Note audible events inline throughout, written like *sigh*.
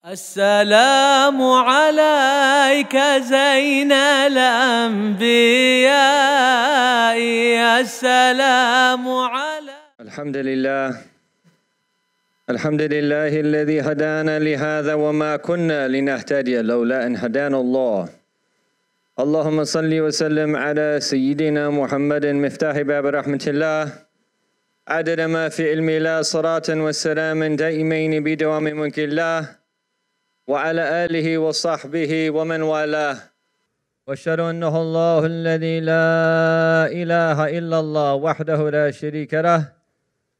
السلام عليك زين الأنبياء السلام على الحمد لله الحمد لله الذي هدانا لهذا وما كنا لنهتدي لولا أن هدانا الله اللهم صل وسلم على سيدنا محمد مفتاح باب رحمة الله عدد ما في علم الله صلاة وسلام دائمين بدوام ملك الله وعلى آله وصحبه ومن والاه وأشهد أنه الله الذي لا إله إلا الله وحده لا شريك له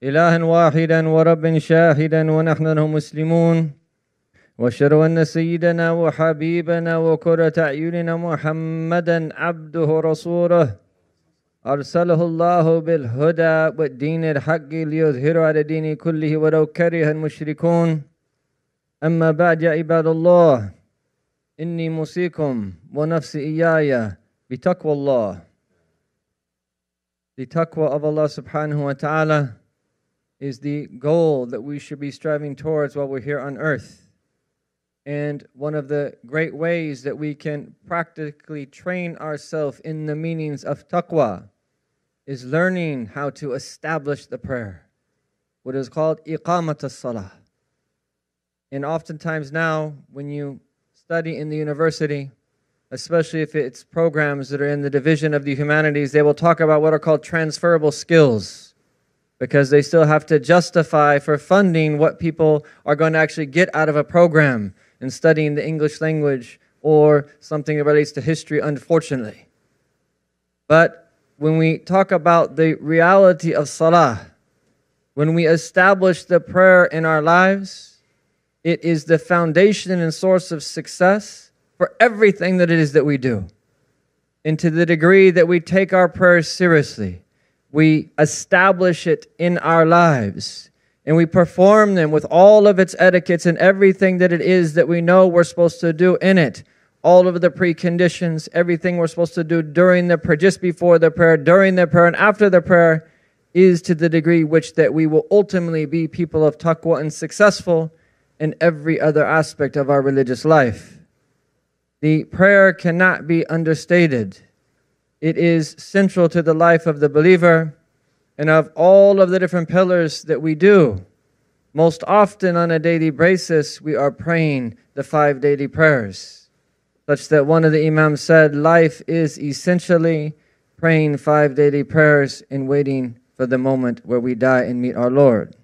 إلها واحدا ورب شاهدا ونحن له مسلمون وأشهد أن سيدنا وحبيبنا وكرة أعيننا محمدا عبده رسوله أرسله الله بالهدى والدين الحق ليظهر على دين كله ولو كره المشركون أما بعد يا عباد الله إني موسيكم ونفسي إياي بتقوى الله The taqwa of Allah subhanahu wa ta'ala is the goal that we should be striving towards while we're here on earth. And one of the great ways that we can practically train ourselves in the meanings of taqwa is learning how to establish the prayer, what is called iqamat as-salah. And oftentimes now, when you study in the university, especially if it's programs that are in the division of the humanities, they will talk about what are called transferable skills because they still have to justify for funding what people are going to actually get out of a program in studying the English language or something that relates to history, unfortunately. But when we talk about the reality of salah, when we establish the prayer in our lives, it is the foundation and source of success for everything that it is that we do. And to the degree that we take our prayers seriously, we establish it in our lives and we perform them with all of its etiquettes and everything that it is that we know we're supposed to do in it. All of the preconditions, everything we're supposed to do during the prayer, just before the prayer, during the prayer, and after the prayer is to the degree which that we will ultimately be people of taqwa and successful in every other aspect of our religious life. The prayer cannot be understated. It is central to the life of the believer and of all of the different pillars that we do. Most often on a daily basis, we are praying the five daily prayers, such that one of the Imams said, Life is essentially praying five daily prayers and waiting for the moment where we die and meet our Lord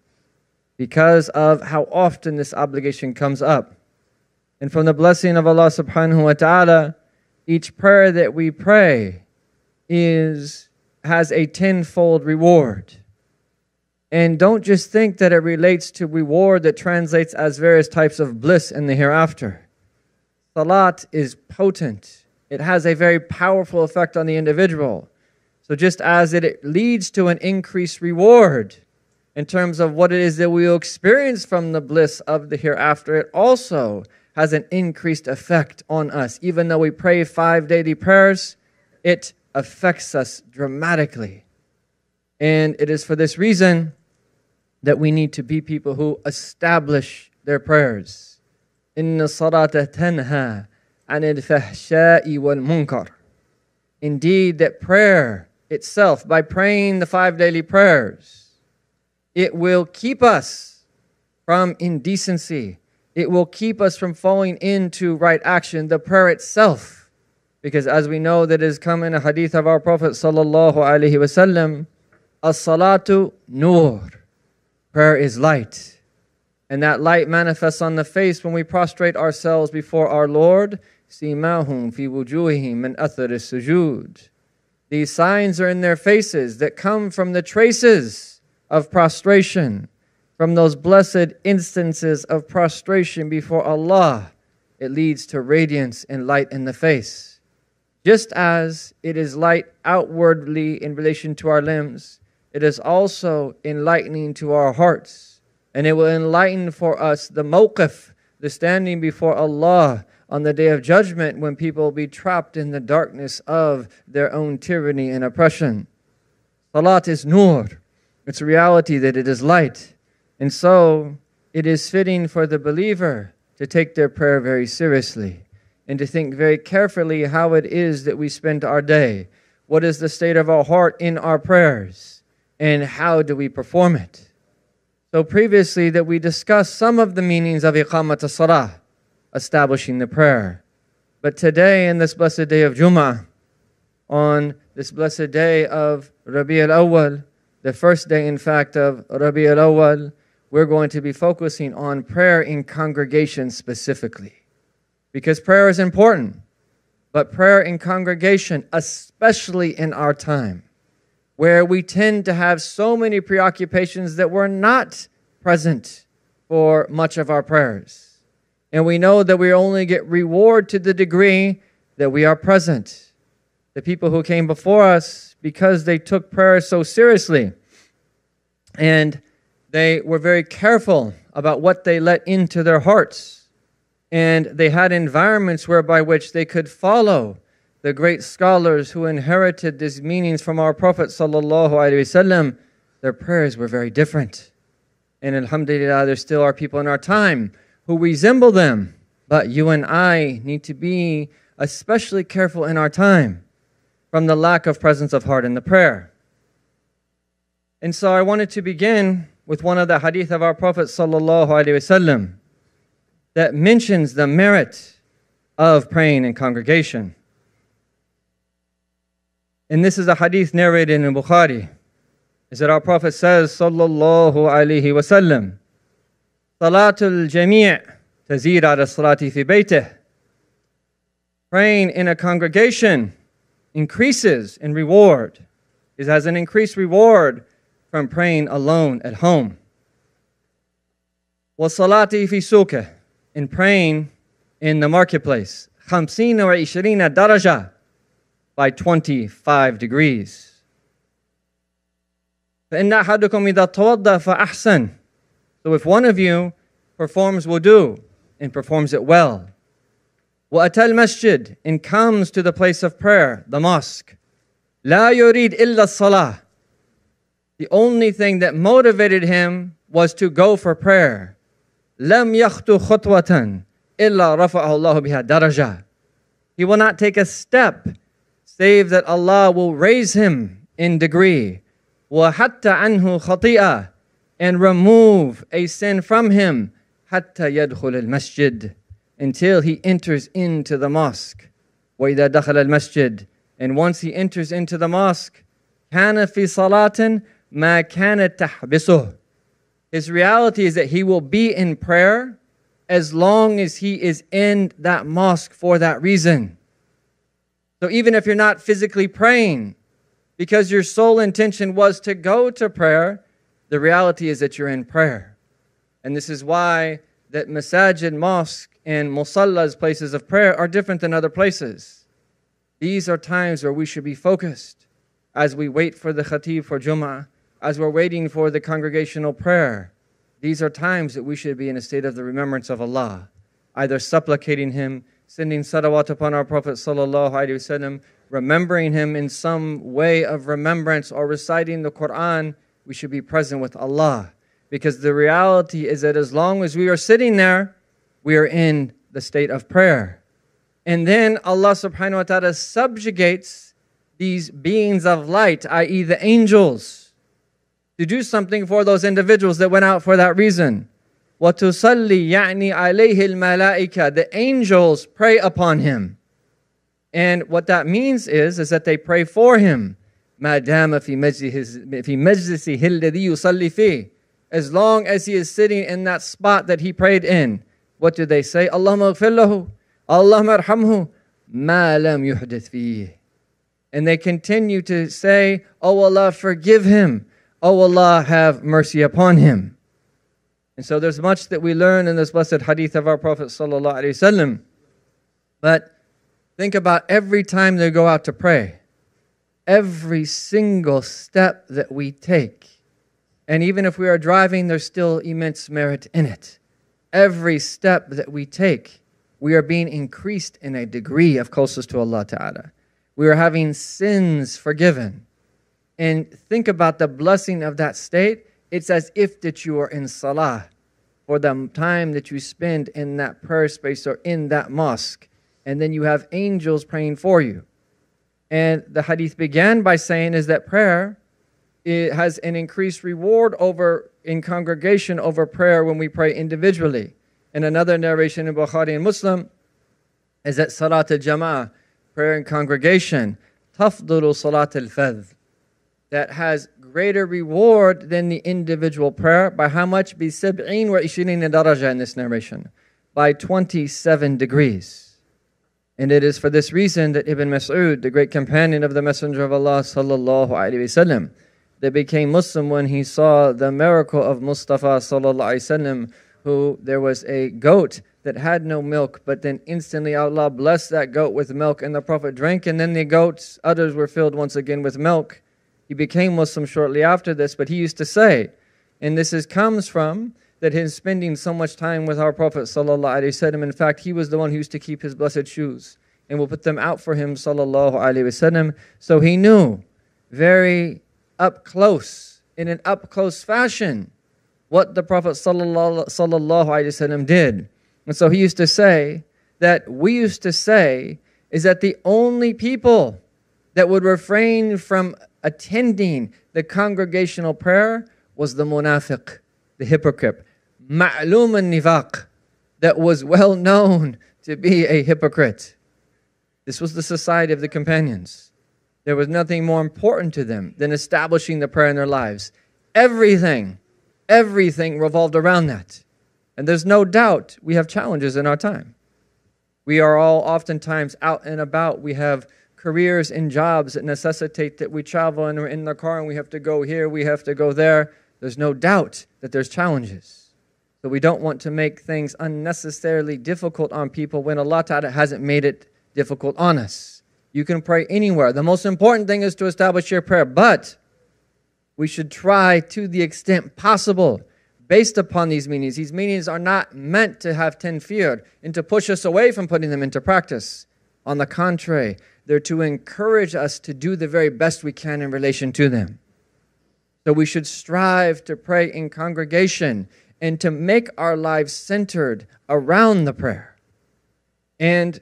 because of how often this obligation comes up. And from the blessing of Allah subhanahu wa ta'ala, each prayer that we pray is has a tenfold reward. And don't just think that it relates to reward that translates as various types of bliss in the hereafter. Salat is potent. It has a very powerful effect on the individual. So just as it leads to an increased reward, in terms of what it is that we will experience from the bliss of the hereafter, it also has an increased effect on us. Even though we pray five daily prayers, it affects us dramatically. And it is for this reason that we need to be people who establish their prayers. tanha munkar. Indeed, that prayer itself, by praying the five daily prayers, it will keep us from indecency. It will keep us from falling into right action, the prayer itself. Because as we know that has come in a hadith of our Prophet sallallahu alaihi wasallam, as-salatu nur. Prayer is light. And that light manifests on the face when we prostrate ourselves before our Lord. Simahum fi wujuhihim min athar sujud These signs are in their faces that come from the traces of prostration, from those blessed instances of prostration before Allah, it leads to radiance and light in the face. Just as it is light outwardly in relation to our limbs, it is also enlightening to our hearts. And it will enlighten for us the mawqif, the standing before Allah on the day of judgment when people will be trapped in the darkness of their own tyranny and oppression. Salat is nur its reality that it is light. And so it is fitting for the believer to take their prayer very seriously and to think very carefully how it is that we spend our day. What is the state of our heart in our prayers? And how do we perform it? So previously that we discussed some of the meanings of iqamat as-salah, establishing the prayer. But today in this blessed day of Jummah, on this blessed day of Rabi al-Awwal, the first day, in fact, of Rabi al awwal we're going to be focusing on prayer in congregation specifically. Because prayer is important, but prayer in congregation, especially in our time, where we tend to have so many preoccupations that we're not present for much of our prayers. And we know that we only get reward to the degree that we are present. The people who came before us because they took prayer so seriously and they were very careful about what they let into their hearts and they had environments whereby which they could follow the great scholars who inherited these meanings from our prophet sallallahu alaihi wasallam their prayers were very different and alhamdulillah there still are people in our time who resemble them but you and i need to be especially careful in our time from the lack of presence of heart in the prayer. And so I wanted to begin with one of the hadith of our Prophet وسلم, that mentions the merit of praying in congregation. And this is a hadith narrated in Bukhari. Is that our Prophet says, Sallallahu Alaihi Wasallam, Salatul Jami' Tazir ala Salati fi baytih. Praying in a congregation increases in reward. is as an increased reward from praying alone at home. Wasalati fi suqah, in praying in the marketplace. Khamsina wa ishrina daraja, by 25 degrees. فإن أحدكم إذا توضأ فأحسن. So if one of you performs wudu and performs it well, وأتى المسجد and comes to the place of prayer, the mosque. لا يريد إلا الصلاة. The only thing that motivated him was to go for prayer. لم يخطو خطوة إلا رفعه الله بها درجة. He will not take a step save that Allah will raise him in degree. وَحَتَّى عَنْهُ خَطِيئَةً And remove a sin from him. حَتَّى يَدْخُلَ الْمَسْجِدِ until he enters into the mosque. وَإِذَا دَخَلَ الْمَسْجِدِ And once he enters into the mosque, كَانَ فِي صَلَاةٍ مَا كَانَتْ تَحْبِسُهُ His reality is that he will be in prayer as long as he is in that mosque for that reason. So even if you're not physically praying, because your sole intention was to go to prayer, the reality is that you're in prayer. And this is why that masajid mosque and musallas, places of prayer, are different than other places. These are times where we should be focused as we wait for the khatib for Jummah, as we're waiting for the congregational prayer. These are times that we should be in a state of the remembrance of Allah, either supplicating Him, sending salawat upon our Prophet sallallahu alaihi wasallam, remembering Him in some way of remembrance, or reciting the Quran. We should be present with Allah, because the reality is that as long as we are sitting there, we are in the state of prayer. And then Allah subhanahu wa ta'ala subjugates these beings of light, i.e., the angels, to do something for those individuals that went out for that reason. وَتُصَلِّي يَعْنِي عَلَيْهِ الْمَلَائِكَةِ The angels pray upon him. And what that means is, is that they pray for him. مَا دَامَ فِي مَجْلِسِهِ الَّذِي يُصَلِّي فِيهِ As long as he is sitting in that spot that he prayed in. What do they say? Allahumma lahu, Allahumma arhamhu, ma lam yuhdith fihi. And they continue to say, Oh Allah, forgive him. Oh Allah, have mercy upon him. And so there's much that we learn in this blessed hadith of our Prophet sallallahu alaihi wasallam. But think about every time they go out to pray, every single step that we take. And even if we are driving, there's still immense merit in it every step that we take, we are being increased in a degree of closeness to Allah Ta'ala. We are having sins forgiven. And think about the blessing of that state. It's as if that you are in salah for the time that you spend in that prayer space or in that mosque. And then you have angels praying for you. And the hadith began by saying is that prayer it has an increased reward over in congregation over prayer when we pray individually. And another narration in Bukhari and Muslim is that Salat al Jama'ah, prayer in congregation, tafdulu Salat al Fadh, that has greater reward than the individual prayer. By how much? Bi sab'in wa ishirin daraja in this narration. By 27 degrees. And it is for this reason that Ibn Mas'ud, the great companion of the Messenger of Allah sallallahu alaihi wasallam, that became Muslim when he saw the miracle of Mustafa وسلم, who there was a goat that had no milk, but then instantly Allah blessed that goat with milk and the Prophet drank, and then the goat's udders were filled once again with milk. He became Muslim shortly after this, but he used to say, and this is, comes from that his spending so much time with our Prophet وسلم, in fact, he was the one who used to keep his blessed shoes and will put them out for him sallallahu alaihi wasallam. So he knew very up close, in an up close fashion, what the Prophet ﷺ did. And so he used to say that we used to say is that the only people that would refrain from attending the congregational prayer was the munafiq, the hypocrite. Ma'lum al that was well known to be a hypocrite. This was the society of the companions. There was nothing more important to them than establishing the prayer in their lives. Everything, everything revolved around that. And there's no doubt we have challenges in our time. We are all oftentimes out and about. We have careers and jobs that necessitate that we travel and we're in the car and we have to go here, we have to go there. There's no doubt that there's challenges. So we don't want to make things unnecessarily difficult on people when Allah Ta'ala hasn't made it difficult on us. You can pray anywhere. The most important thing is to establish your prayer, but we should try to the extent possible based upon these meanings. These meanings are not meant to have ten feared and to push us away from putting them into practice. On the contrary, they're to encourage us to do the very best we can in relation to them. So we should strive to pray in congregation and to make our lives centered around the prayer. And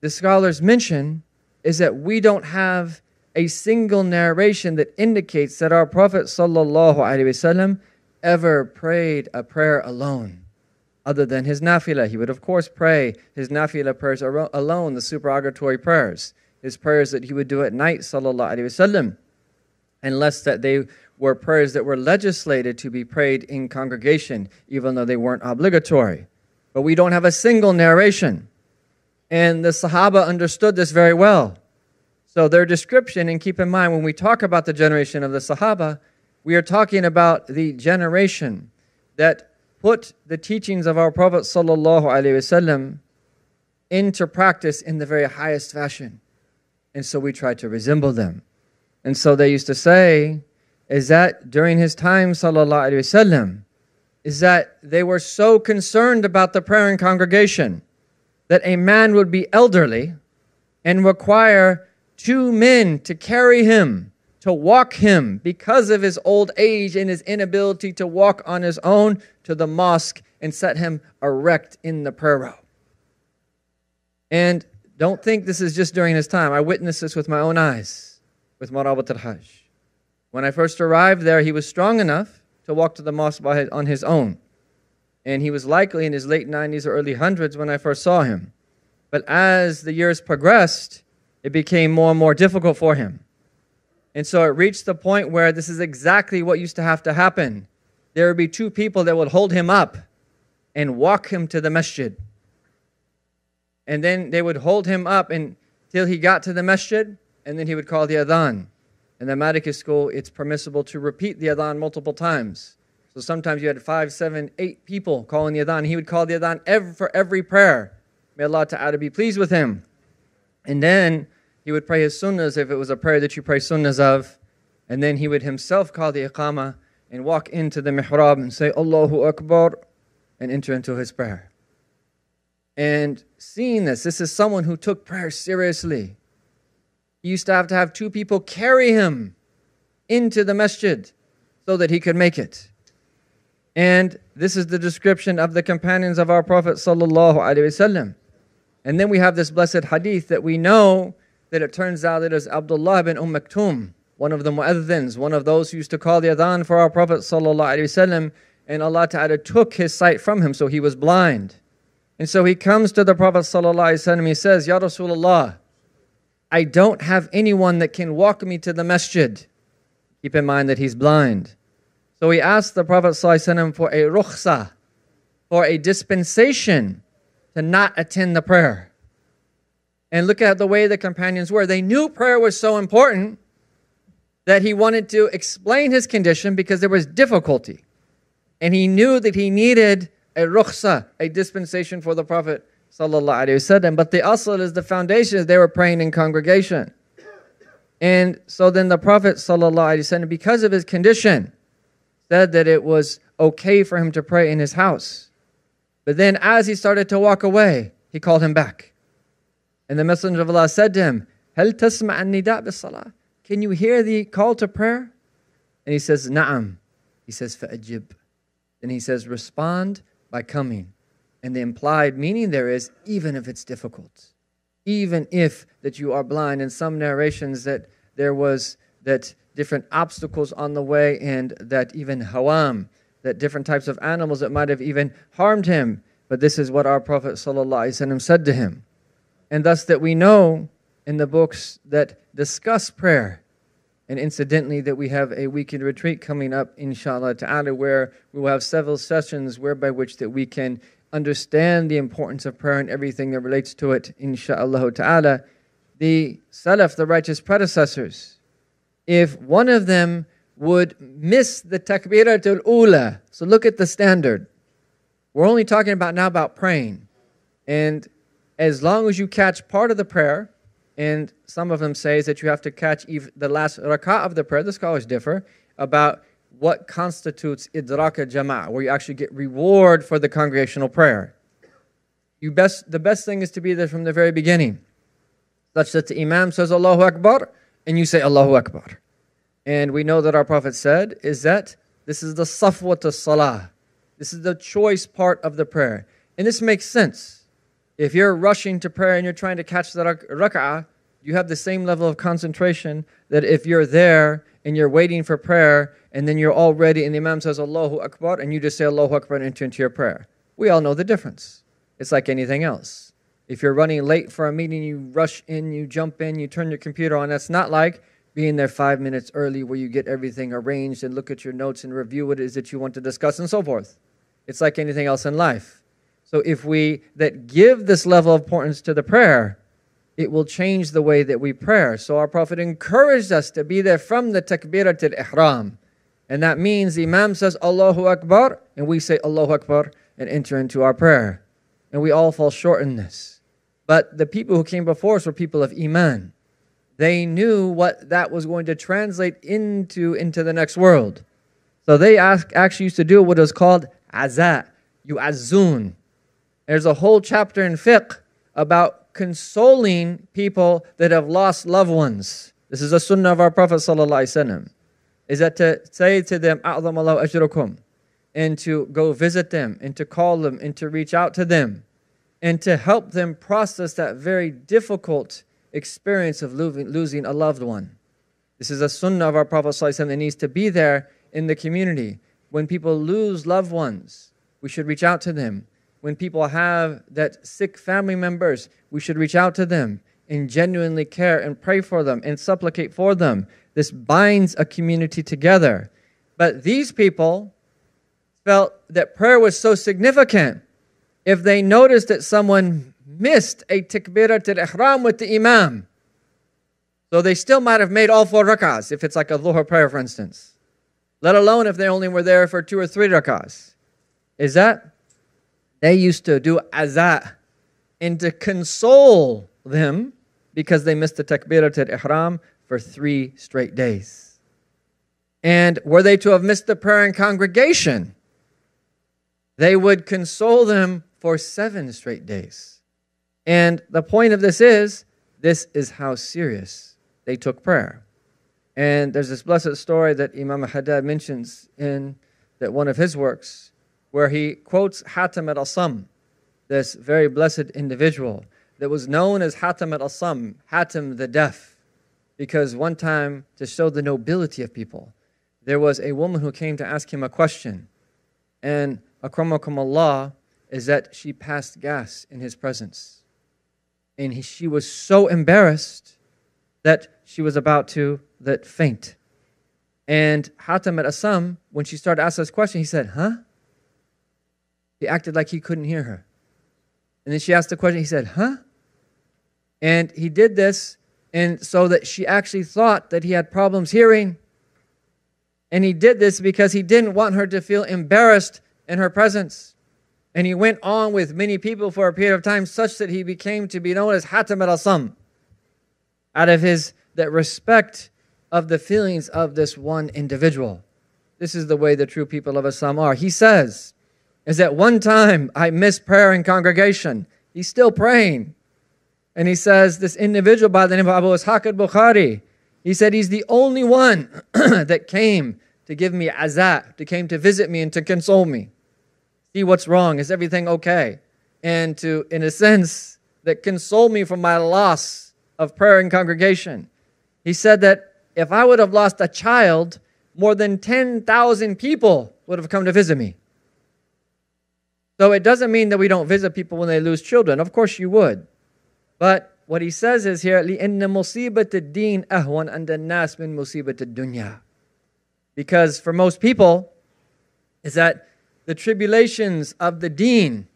the scholars mention is that we don't have a single narration that indicates that our Prophet وسلم, ever prayed a prayer alone other than his nafilah. He would, of course, pray his nafilah prayers alone, the supererogatory prayers, his prayers that he would do at night, وسلم, unless that they were prayers that were legislated to be prayed in congregation, even though they weren't obligatory. But we don't have a single narration and the Sahaba understood this very well. So their description, and keep in mind when we talk about the generation of the Sahaba, we are talking about the generation that put the teachings of our Prophet ﷺ into practice in the very highest fashion. And so we try to resemble them. And so they used to say, is that during his time, sallallahu wasallam, is that they were so concerned about the prayer and congregation that a man would be elderly and require two men to carry him, to walk him, because of his old age and his inability to walk on his own, to the mosque and set him erect in the prayer row. And don't think this is just during his time. I witnessed this with my own eyes, with Marabat al Hajj. When I first arrived there, he was strong enough to walk to the mosque his, on his own and he was likely in his late 90s or early 100s when I first saw him. But as the years progressed, it became more and more difficult for him. And so it reached the point where this is exactly what used to have to happen. There would be two people that would hold him up and walk him to the masjid. And then they would hold him up until he got to the masjid, and then he would call the adhan. In the Maliki school, it's permissible to repeat the adhan multiple times. So sometimes you had five, seven, eight people calling the adhan. He would call the adhan every, for every prayer. May Allah Ta'ala be pleased with him. And then he would pray his sunnahs if it was a prayer that you pray sunnahs of. And then he would himself call the iqamah and walk into the mihrab and say, Allahu Akbar, and enter into his prayer. And seeing this, this is someone who took prayer seriously. He used to have to have two people carry him into the masjid so that he could make it. And this is the description of the companions of our Prophet And then we have this blessed hadith that we know that it turns out it is Abdullah bin Umm one of the mu'adhins, one of those who used to call the adhan for our Prophet And Allah Ta'ala took his sight from him, so he was blind. And so he comes to the Prophet ﷺ, he says, Ya Rasulullah, I don't have anyone that can walk me to the masjid. Keep in mind that he's blind. So he asked the Prophet ﷺ for a rukhsa, for a dispensation to not attend the prayer. And look at the way the companions were. They knew prayer was so important that he wanted to explain his condition because there was difficulty. And he knew that he needed a rukhsa, a dispensation for the Prophet ﷺ. But the asl is the foundation. They were praying in congregation. And so then the Prophet ﷺ, because of his condition, said that it was okay for him to pray in his house. But then, as he started to walk away, he called him back. And the Messenger of Allah said to him, Hel bissalah? Can you hear the call to prayer? And he says, Na'am. He says, Fa'ajib. Then he says, Respond by coming. And the implied meaning there is, even if it's difficult, even if that you are blind. In some narrations, that there was that different obstacles on the way, and that even hawam, that different types of animals that might have even harmed him. But this is what our Prophet said to him. And thus, that we know in the books that discuss prayer. And incidentally, that we have a weekend retreat coming up, inshallah ta'ala, where we will have several sessions whereby which that we can understand the importance of prayer and everything that relates to it, inshallah ta'ala. The Salaf, the righteous predecessors, if one of them would miss the takbiratul ula. So look at the standard. We're only talking about now about praying. And as long as you catch part of the prayer, and some of them say that you have to catch the last rak'ah of the prayer, the scholars differ about what constitutes idraka al-jama'ah, where you actually get reward for the congregational prayer. You best, the best thing is to be there from the very beginning, such that the imam says, Allahu Akbar, and you say Allahu Akbar. And we know that our Prophet said is that this is the safwat salah. This is the choice part of the prayer. And this makes sense. If you're rushing to prayer and you're trying to catch the rak- rak'ah, you have the same level of concentration that if you're there and you're waiting for prayer and then you're all ready and the Imam says Allahu Akbar and you just say Allahu Akbar and enter into your prayer. We all know the difference. It's like anything else. If you're running late for a meeting, you rush in, you jump in, you turn your computer on. That's not like being there five minutes early where you get everything arranged and look at your notes and review what it is that you want to discuss and so forth. It's like anything else in life. So if we that give this level of importance to the prayer, it will change the way that we pray. So our Prophet encouraged us to be there from the takbirat al-ihram. And that means the Imam says Allahu Akbar and we say Allahu Akbar and enter into our prayer. And we all fall short in this. But the people who came before us were people of Iman. They knew what that was going to translate into into the next world. So they ask, actually used to do what is called azat, you azun. There's a whole chapter in fiqh about consoling people that have lost loved ones. This is a sunnah of our Prophet sallallahu Is that to say to them, "A'zam Allah ajrukum," and to go visit them, and to call them, and to reach out to them and to help them process that very difficult experience of losing a loved one. This is a sunnah of our Prophet ﷺ that needs to be there in the community. When people lose loved ones, we should reach out to them. When people have that sick family members, we should reach out to them and genuinely care and pray for them and supplicate for them. This binds a community together. But these people felt that prayer was so significant if they noticed that someone missed a takbirat al ihram with the imam. So they still might have made all four rak'ahs if it's like a dhuhr prayer, for instance. Let alone if they only were there for two or three rak'ahs. Is that? They used to do azah and to console them because they missed the takbirat al ihram for three straight days. And were they to have missed the prayer in congregation, they would console them for seven straight days. And the point of this is this is how serious they took prayer. And there's this blessed story that Imam Haddad mentions in that one of his works where he quotes Hatim al-Asam, this very blessed individual that was known as Hatim al-Asam, Hatim the deaf, because one time to show the nobility of people, there was a woman who came to ask him a question. And akramakum Allah, is that she passed gas in his presence. And he, she was so embarrassed that she was about to that faint. And Hatam at Assam, when she started asking this question, he said, Huh? He acted like he couldn't hear her. And then she asked the question, he said, Huh? And he did this, and so that she actually thought that he had problems hearing. And he did this because he didn't want her to feel embarrassed in her presence. And he went on with many people for a period of time, such that he became to be known as Hatim al Asam, out of his that respect of the feelings of this one individual. This is the way the true people of Islam are. He says, is that one time I missed prayer in congregation. He's still praying. And he says, this individual by the name of Abu Ishaq al-Bukhari, he said he's the only one *clears throat* that came to give me azat, to came to visit me and to console me what's wrong? Is everything okay? And to, in a sense, that console me from my loss of prayer and congregation. He said that if I would have lost a child, more than 10,000 people would have come to visit me. So it doesn't mean that we don't visit people when they lose children. Of course you would. But what he says is here, لِإِنَّ مُصِيبَةَ الدِّينِ أَهْوَنْ أَنْدَ النَّاسِ مِنْ Because for most people, is that the tribulations of the deen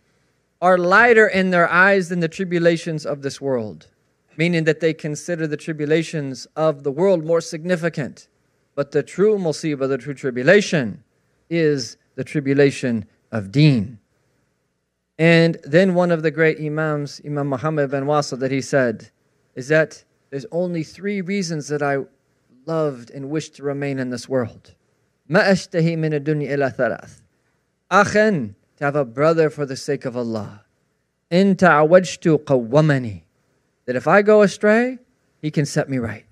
are lighter in their eyes than the tribulations of this world, meaning that they consider the tribulations of the world more significant. But the true musibah, the true tribulation, is the tribulation of deen. And then one of the great Imams, Imam Muhammad bin Wasil, that he said is that there's only three reasons that I loved and wished to remain in this world. ما min من الدنيا Akhen, to have a brother for the sake of Allah. In ta'awajtu qawwamani. That if I go astray, he can set me right.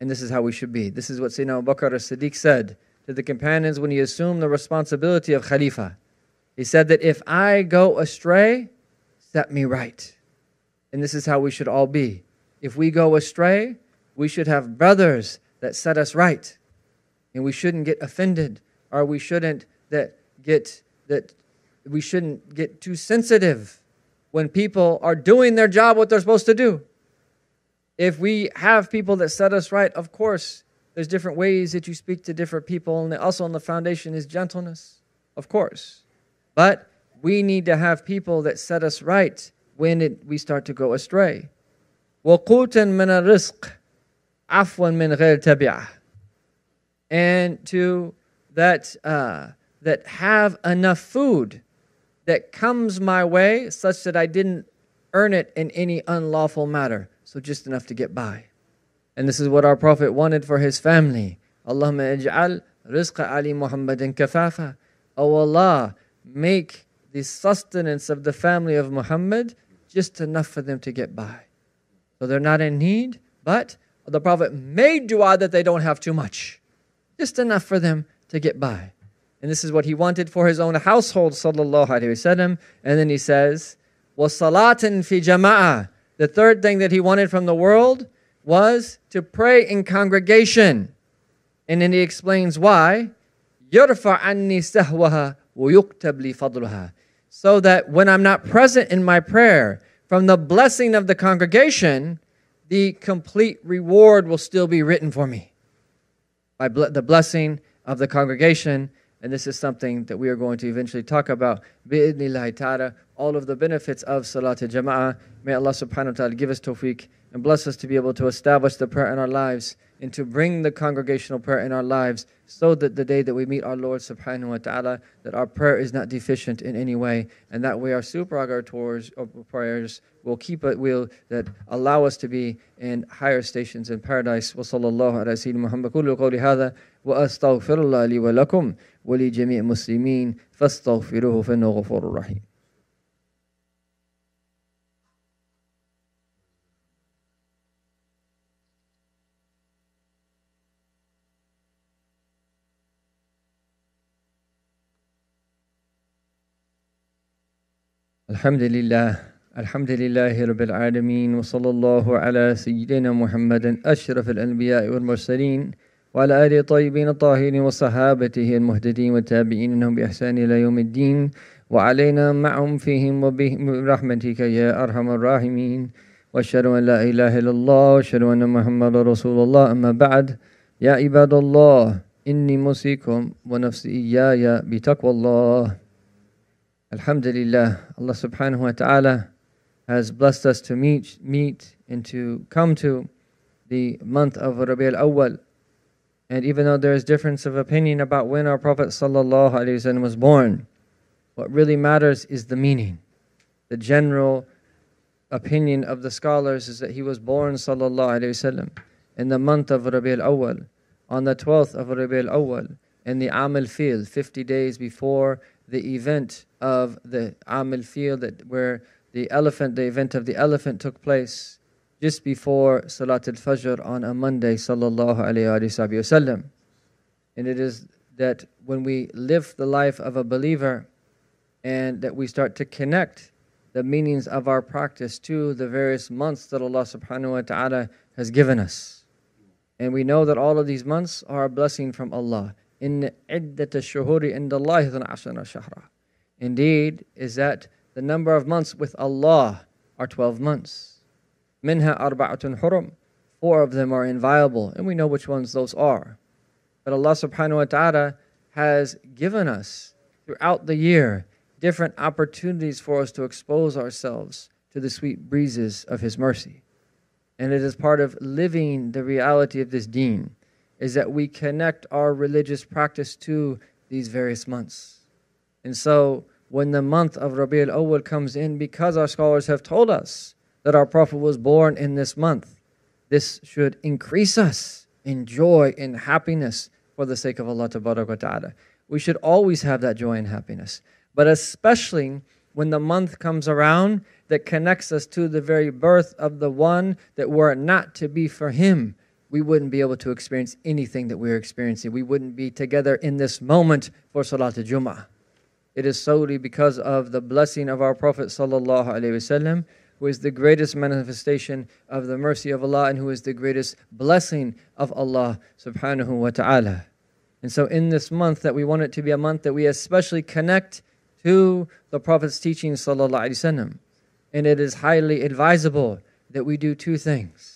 And this is how we should be. This is what Sayyidina Abu Bakr as-Siddiq said to the companions when he assumed the responsibility of Khalifa. He said that if I go astray, set me right. And this is how we should all be. If we go astray, we should have brothers that set us right. And we shouldn't get offended or we shouldn't that get that we shouldn't get too sensitive when people are doing their job what they're supposed to do. If we have people that set us right, of course, there's different ways that you speak to different people, and also on the foundation is gentleness, of course. But we need to have people that set us right when it, we start to go astray. And to that uh, that have enough food that comes my way such that I didn't earn it in any unlawful matter. So just enough to get by. And this is what our Prophet wanted for his family. Allahumma ij'al rizqa ali Muhammadin kafafa. O Allah, make the sustenance of the family of Muhammad just enough for them to get by. So they're not in need, but the Prophet made dua that they don't have too much. Just enough for them to get by and this is what he wanted for his own household, sallallahu alaihi wasallam. And then he says, salatun fi jama'a." The third thing that he wanted from the world was to pray in congregation. And then he explains why. يرفع عني So that when I'm not present in my prayer, from the blessing of the congregation, the complete reward will still be written for me. By bl- the blessing of the congregation, and this is something that we are going to eventually talk about. all of the benefits of Salat al Jama'ah. May Allah subhanahu wa ta'ala give us tawfiq and bless us to be able to establish the prayer in our lives and to bring the congregational prayer in our lives so that the day that we meet our Lord subhanahu wa ta'ala, that our prayer is not deficient in any way, and that way our supragatours of prayers will keep it will that allow us to be in higher stations in paradise. وصلى الله على سيدنا محمد قولوا قولي هذا وأستغفر الله لي ولكم ولجميع المسلمين فاستغفروه فإنه غفور رحيم الحمد لله الحمد لله رب العالمين وصلى الله على سيدنا محمد أشرف الأنبياء والمرسلين وعلى آله الطيبين الطاهرين وصحابته المهتدين والتابعين لهم بإحسان إلى يوم الدين وعلينا معهم فيهم وبهم برحمتك يا أرحم الراحمين وأشهد أن لا إله إلا الله وأشهد أن محمد رسول الله أما بعد يا عباد الله إني موصيكم ونفسي إياي بتقوى الله Alhamdulillah, Allah subhanahu wa ta'ala has blessed us to meet, meet and to come to the month of Rabi al-Awwal. And even though there is difference of opinion about when our Prophet sallallahu alaihi wasallam was born, what really matters is the meaning. The general opinion of the scholars is that he was born sallallahu alaihi wasallam in the month of Rabi al-Awwal, on the 12th of Rabi al-Awwal, in the Amal fil 50 days before the event of the Amil field that where the elephant, the event of the elephant took place just before Salat al-Fajr on a Monday, sallallahu alayhi wasallam. And it is that when we live the life of a believer and that we start to connect the meanings of our practice to the various months that Allah subhanahu wa ta'ala has given us. And we know that all of these months are a blessing from Allah. إن عدة الشهور Indeed, is that the number of months with Allah are 12 months. Minha arba'atun hurum. Four of them are inviolable, and we know which ones those are. But Allah subhanahu wa ta'ala has given us throughout the year different opportunities for us to expose ourselves to the sweet breezes of His mercy. And it is part of living the reality of this deen is that we connect our religious practice to these various months. And so when the month of Rabi al Awwal comes in, because our scholars have told us that our Prophet was born in this month, this should increase us in joy and happiness for the sake of Allah Ta'ala. We should always have that joy and happiness, but especially when the month comes around that connects us to the very birth of the one that were it not to be for him, we wouldn't be able to experience anything that we're experiencing. We wouldn't be together in this moment for Salat al-Jum'ah. is solely because of the blessing of our Prophet sallallahu alaihi wasallam, who is the greatest manifestation of the mercy of Allah and who is the greatest blessing of Allah subhanahu wa ta'ala. And so in this month that we want it to be a month that we especially connect to the Prophet's teaching sallallahu alaihi wasallam. And it is highly advisable that we do two things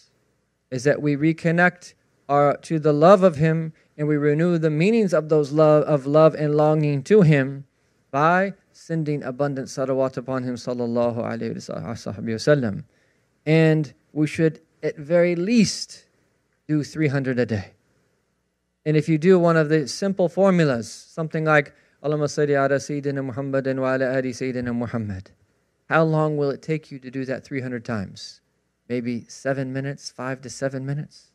is that we reconnect our, uh, to the love of Him and we renew the meanings of those love of love and longing to Him by sending abundant salawat upon Him, sallallahu alaihi wasallam. And we should, at very least, do 300 a day. And if you do one of the simple formulas, something like Allahumma salli ala Sayyidina Muhammad and wa ala ali Sayyidina Muhammad, how long will it take you to do that 300 times? maybe seven minutes, five to seven minutes.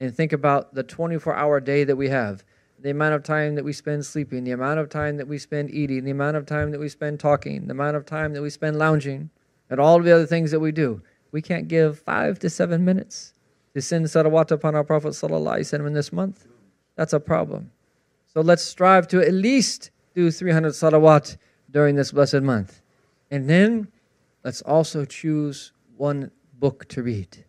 And think about the 24 hour day that we have, the amount of time that we spend sleeping, the amount of time that we spend eating, the amount of time that we spend talking, the amount of time that we spend lounging, and all the other things that we do. We can't give five to seven minutes to send salawat upon our Prophet in this month. That's a problem. So let's strive to at least do 300 salawat during this blessed month. And then let's also choose one book to read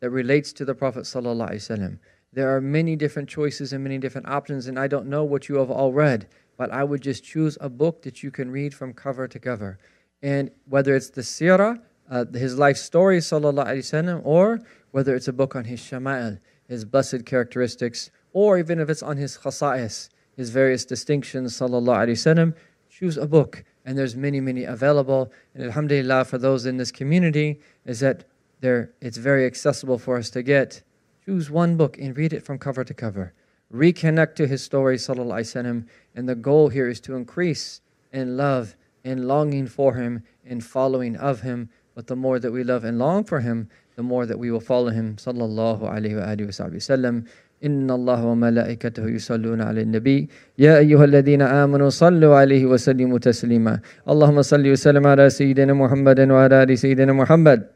that relates to the Prophet ﷺ. There are many different choices and many different options, and I don't know what you have all read, but I would just choose a book that you can read from cover to cover. And whether it's the Sirah, uh, his life story, or whether it's a book on his Shama'il, his blessed characteristics, or even if it's on his Khasa'is, his various distinctions, وسلم, choose a book. And there's many, many available. And alhamdulillah for those in this community, is that there, it's very accessible for us to get. Choose one book and read it from cover to cover. Reconnect to his story, sallallahu alaihi wasallam. And the goal here is to increase in love in longing for him in following of him. But the more that we love and long for him, the more that we will follow him. Sallallahu Alaihi Wasallam. alihi wa sallam. إن الله وملائكته يصلون على النبي يا أيها الذين آمنوا صلوا عليه وسلموا تسليما اللهم صل وسلم على سيدنا محمد وعلى آل سيدنا محمد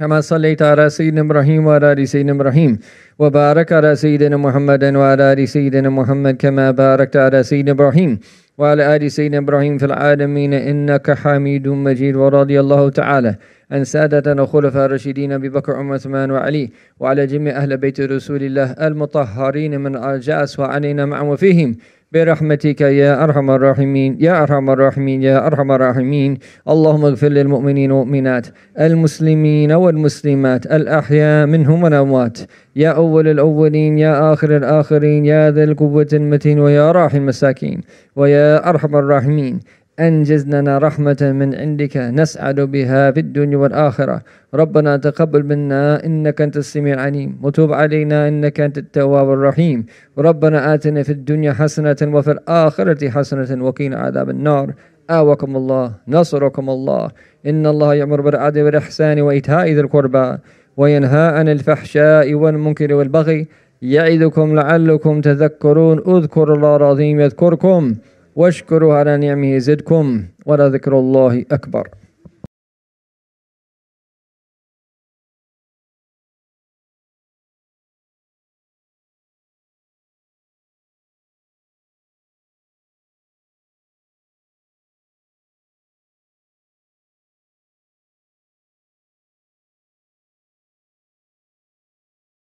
كما صليت على سيدنا إبراهيم وعلى آل سيدنا إبراهيم وبارك على سيدنا محمد وعلى آل سيدنا محمد كما باركت على سيدنا إبراهيم وعلى آل سيدنا إبراهيم في العالمين إنك حميد مجيد ورضي الله تعالى عن سادتنا الخلفاء الراشدين أبي بكر عمر عثمان وعلي وعلى جميع أهل بيت رسول الله المطهرين من الجاس وعنينا نعم وفيهم برحمتك يا أرحم الراحمين يا أرحم الراحمين يا أرحم الراحمين اللهم اغفر للمؤمنين والمؤمنات المسلمين والمسلمات الأحياء منهم والأموات يا أول الأولين يا آخر الآخرين يا ذا القوة المتين ويا راحم المساكين ويا أرحم الراحمين أنجز لنا رحمة من عندك نسعد بها في الدنيا والآخرة ربنا تقبل منا إنك أنت السميع العليم وتوب علينا إنك أنت التواب الرحيم ربنا آتنا في الدنيا حسنة وفي الآخرة حسنة وقينا عذاب النار آواكم الله نصركم الله إن الله يأمر بالعدل والإحسان وإيتاء ذي القربى وينهى عن الفحشاء والمنكر والبغي يعدكم لعلكم تذكرون اذكروا الله العظيم يذكركم واشكروا على نعمه زدكم ولذكر الله أكبر